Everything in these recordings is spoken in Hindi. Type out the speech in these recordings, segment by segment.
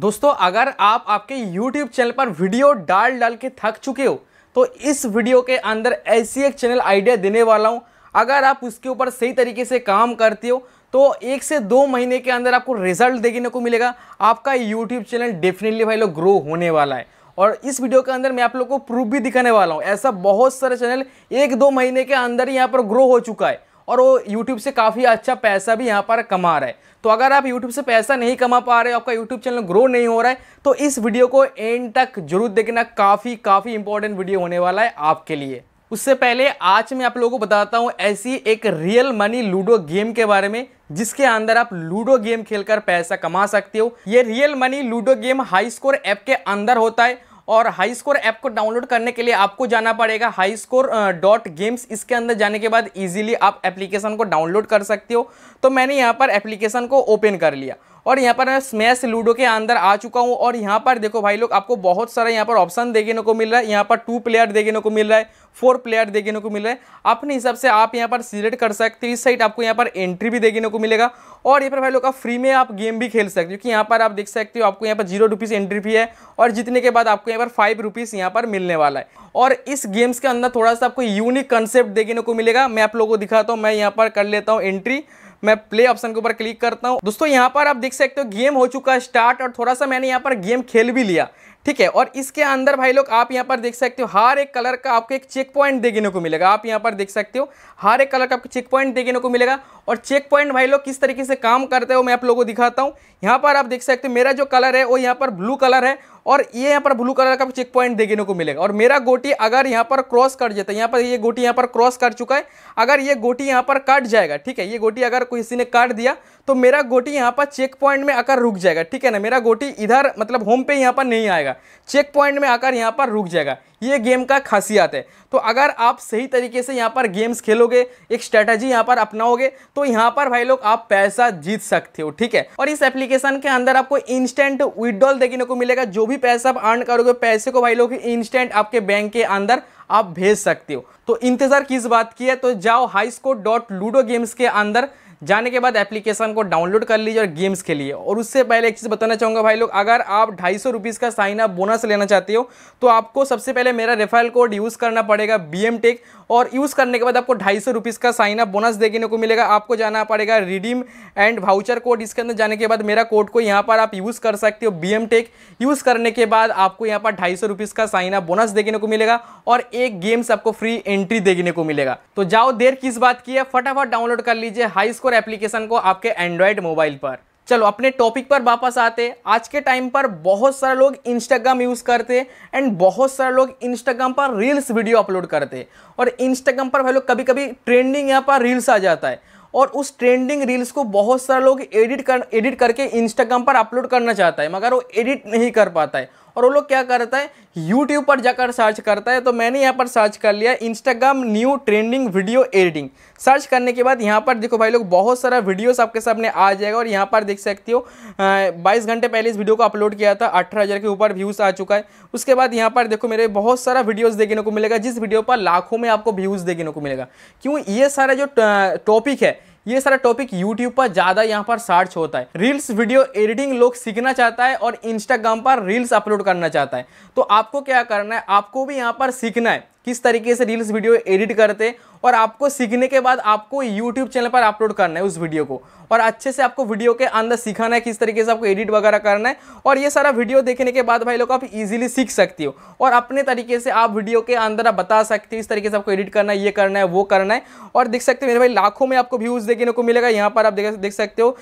दोस्तों अगर आप आपके YouTube चैनल पर वीडियो डाल डाल के थक चुके हो तो इस वीडियो के अंदर ऐसी एक चैनल आइडिया देने वाला हूँ अगर आप उसके ऊपर सही तरीके से काम करते हो तो एक से दो महीने के अंदर आपको रिजल्ट देखने को मिलेगा आपका यूट्यूब चैनल डेफिनेटली भाई लोग ग्रो होने वाला है और इस वीडियो के अंदर मैं आप लोग को प्रूफ भी दिखाने वाला हूँ ऐसा बहुत सारे चैनल एक दो महीने के अंदर ही यहाँ पर ग्रो हो चुका है और वो YouTube से काफ़ी अच्छा पैसा भी यहाँ पर कमा रहा है तो अगर आप YouTube से पैसा नहीं कमा पा रहे आपका YouTube चैनल ग्रो नहीं हो रहा है तो इस वीडियो को एंड तक जरूर देखना काफ़ी काफ़ी इंपॉर्टेंट वीडियो होने वाला है आपके लिए उससे पहले आज मैं आप लोगों को बताता हूँ ऐसी एक रियल मनी लूडो गेम के बारे में जिसके अंदर आप लूडो गेम खेलकर पैसा कमा सकते हो ये real money ludo game high score app के अंदर होता है और हाई स्कोर ऐप को डाउनलोड करने के लिए आपको जाना पड़ेगा हाई स्कोर डॉट गेम्स इसके अंदर जाने के बाद इजीली आप एप्लीकेशन को डाउनलोड कर सकते हो तो मैंने यहाँ पर एप्लीकेशन को ओपन कर लिया और यहाँ पर मैं स्मैश लूडो के अंदर आ चुका हूँ और यहाँ पर देखो भाई लोग आपको बहुत सारा यहाँ पर ऑप्शन देखने को मिल रहा है यहाँ पर टू प्लेयर देखने को मिल रहा है फोर प्लेयर देखने को मिल रहा है अपने हिसाब से आप यहाँ पर सिलेक्ट कर सकते हो इस साइड आपको यहाँ पर एंट्री भी देखने को मिलेगा और यहाँ पर भाई लोग आप फ्री में आप गेम भी खेल सकते हो कि यहाँ पर आप देख सकते हो आपको यहाँ पर जीरो रुपीज़ एंट्री फी है और जितने के बाद आपको यहाँ पर फाइव रुपीज़ यहाँ पर मिलने वाला है और इस गेम्स के अंदर थोड़ा सा आपको यूनिक कंसेप्ट देखने को मिलेगा मैं आप लोगों को दिखाता हूँ मैं यहाँ पर कर लेता हूँ एंट्री मैं प्ले ऑप्शन के ऊपर क्लिक करता हूँ दोस्तों यहाँ पर आप देख सकते हो गेम हो चुका है स्टार्ट और थोड़ा सा मैंने यहाँ पर गेम खेल भी लिया ठीक है और इसके अंदर भाई लोग आप यहाँ पर देख सकते हो हर एक कलर का आपको एक चेक पॉइंट देखने को मिलेगा आप यहाँ पर देख सकते हो हर एक कलर का आपको चेक पॉइंट देखने को मिलेगा और चेक पॉइंट भाई लोग किस तरीके से काम करते वो मैं आप लोगों को दिखाता हूँ यहाँ पर आप देख सकते हो मेरा जो कलर है वो यहाँ पर ब्लू कलर है और ये यहाँ पर ब्लू कलर का चेक पॉइंट देखने को मिलेगा और मेरा गोटी अगर यहाँ पर क्रॉस कर जाता है यहाँ पर ये गोटी यहाँ पर क्रॉस कर चुका है अगर ये गोटी यहाँ पर काट जाएगा ठीक है ये गोटी अगर किसी ने काट दिया तो मेरा गोटी यहाँ पर चेक पॉइंट में आकर रुक जाएगा ठीक है ना मेरा गोटी इधर मतलब होम पे यहाँ पर नहीं आएगा चेक पॉइंट में आकर यहाँ पर रुक जाएगा ये गेम का खासियत है तो अगर आप सही तरीके से यहाँ पर गेम्स खेलोगे एक स्ट्रैटेजी यहाँ पर अपनाओगे तो यहाँ पर भाई लोग आप पैसा जीत सकते हो ठीक है और इस एप्लीकेशन के अंदर आपको इंस्टेंट विड्रॉल देखने को मिलेगा जो भी पैसा आप अर्न करोगे पैसे को भाई लोग इंस्टेंट आपके बैंक के अंदर आप भेज सकते हो तो इंतजार किस बात की है तो जाओ high score dot ludo games के अंदर जाने के बाद एप्लीकेशन को डाउनलोड कर लीजिए और गेम्स खेलिए और उससे पहले एक चीज़ बताना चाहूँगा भाई लोग अगर आप ढाई सौ का साइन अप बोनस लेना चाहते हो तो आपको सबसे पहले मेरा रेफरल कोड यूज़ करना पड़ेगा बी एम टेक और यूज़ करने के बाद आपको ढाई सौ का साइन अप बोनस देखने को मिलेगा आपको जाना पड़ेगा रिडीम एंड वाउचर कोड इसके अंदर जाने के बाद मेरा कोड को यहाँ पर आप यूज़ कर सकते हो बी एम टेक यूज़ करने के बाद आपको यहाँ पर ढाई सौ का साइन अप बोनस देखने को मिलेगा और एक गेम्स आपको फ्री एंट्री देखने को मिलेगा तो जाओ देर किस बात की है फटाफट डाउनलोड कर लीजिए हाई स्कोर और एप्लीकेशन को आपके एंड्रॉयड मोबाइल पर चलो अपने टॉपिक पर वापस आते आज के टाइम पर बहुत सारे लोग इंस्टाग्राम यूज़ करते एंड बहुत सारे लोग इंस्टाग्राम पर रील्स वीडियो अपलोड करते और इंस्टाग्राम पर भाई लोग कभी कभी ट्रेंडिंग यहाँ पर रील्स आ जाता है और उस ट्रेंडिंग रील्स को बहुत सारे लोग एडिट कर एडिट करके इंस्टाग्राम पर अपलोड करना चाहता है मगर वो एडिट नहीं कर पाता है और वो लोग क्या करता है यूट्यूब पर जाकर सर्च करता है तो मैंने यहाँ पर सर्च कर लिया Instagram new trending video editing search करने के बाद यहाँ पर देखो भाई लोग बहुत सारा वीडियोस आपके सामने आ जाएगा और यहाँ पर देख सकते हो बाईस घंटे पहले इस वीडियो को अपलोड किया था अठारह के ऊपर व्यूज़ आ चुका है उसके बाद यहाँ पर देखो मेरे बहुत सारा वीडियोज़ देखने को मिलेगा जिस वीडियो पर लाखों में आपको व्यूज़ देखने को मिलेगा क्यों ये सारा जो टॉपिक है ये सारा टॉपिक यूट्यूब पर ज़्यादा यहाँ पर सर्च होता है रील्स वीडियो एडिटिंग लोग सीखना चाहता है और इंस्टाग्राम पर रील्स अपलोड करना चाहता है तो आपको क्या करना है आपको भी यहाँ पर सीखना है किस तरीके से रील्स वीडियो एडिट करते हैं और आपको सीखने के बाद आपको यूट्यूब चैनल पर अपलोड करना है उस वीडियो को और अच्छे से आपको वीडियो के अंदर सिखाना है किस तरीके से आपको एडिट वगैरह करना है और ये सारा वीडियो देखने के बाद भाई लोग आप इजीली सीख सकती हो और अपने तरीके से आप वीडियो के अंदर आप बता सकते हो इस तरीके से आपको एडिट करना है ये करना है वो करना है और देख सकते हो मेरे भाई लाखों में आपको व्यूज़ देखने को मिलेगा यहाँ पर आप देख सकते हो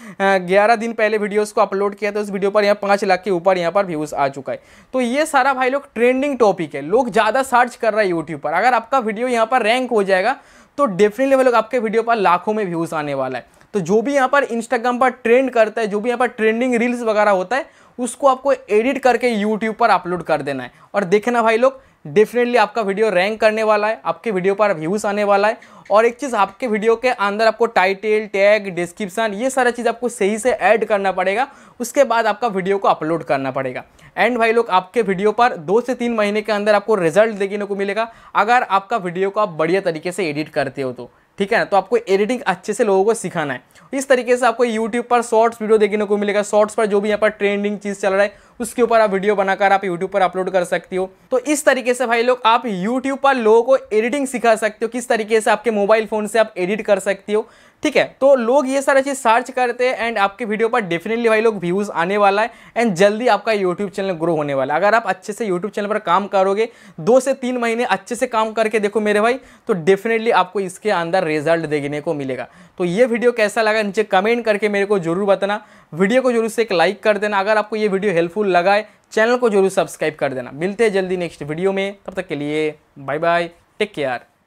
ग्यारह दिन पहले वीडियोज़ को अपलोड किया था उस वीडियो पर यहाँ पाँच लाख के ऊपर यहाँ पर व्यूज़ आ चुका है तो ये सारा भाई लोग ट्रेंडिंग टॉपिक है लोग ज़्यादा सर्च कर रहे हैं यूट्यूब यूट्यूब पर अगर आपका वीडियो यहाँ पर रैंक हो जाएगा तो डेफिनेटली लोग आपके वीडियो पर लाखों में व्यूज़ आने वाला है तो जो भी यहाँ पर इंस्टाग्राम पर ट्रेंड करता है जो भी यहाँ पर ट्रेंडिंग रील्स वगैरह होता है उसको आपको एडिट करके यूट्यूब पर अपलोड कर देना है और देखना भाई लोग डेफिनेटली आपका वीडियो रैंक करने वाला है आपके वीडियो पर व्यूज़ आने वाला है और एक चीज़ आपके वीडियो के अंदर आपको टाइटल टैग डिस्क्रिप्शन ये सारा चीज़ आपको सही से ऐड करना पड़ेगा उसके बाद आपका वीडियो को अपलोड करना पड़ेगा एंड भाई लोग आपके वीडियो पर दो से तीन महीने के अंदर आपको रिजल्ट देखने को मिलेगा अगर आपका वीडियो को आप बढ़िया तरीके से एडिट करते हो तो ठीक है ना तो आपको एडिटिंग अच्छे से लोगों को सिखाना है इस तरीके से आपको यूट्यूब पर शॉर्ट्स वीडियो देखने को मिलेगा शॉर्ट्स पर जो भी यहाँ पर ट्रेंडिंग चीज़ चल रहा है उसके ऊपर आप वीडियो बनाकर आप यूट्यूब पर अपलोड कर सकती हो तो इस तरीके से भाई लोग आप यूट्यूब पर लोगों को एडिटिंग सिखा सकते हो किस तरीके से आपके मोबाइल फ़ोन से आप एडिट कर सकती हो ठीक है तो लोग ये सारा चीज़ सर्च करते हैं एंड आपके वीडियो पर डेफिनेटली भाई लोग व्यूज़ आने वाला है एंड जल्दी आपका यूट्यूब चैनल ग्रो होने वाला है अगर आप अच्छे से यूट्यूब चैनल पर काम करोगे दो से तीन महीने अच्छे से काम करके देखो मेरे भाई तो डेफिनेटली आपको इसके अंदर रिजल्ट देखने को मिलेगा तो ये वीडियो कैसा लगा नीचे कमेंट करके मेरे को जरूर बताना वीडियो को जरूर से एक लाइक कर देना अगर आपको ये वीडियो हेल्पफुल लगाए चैनल को जरूर सब्सक्राइब कर देना मिलते हैं जल्दी नेक्स्ट वीडियो में तब तक के लिए बाय बाय टेक केयर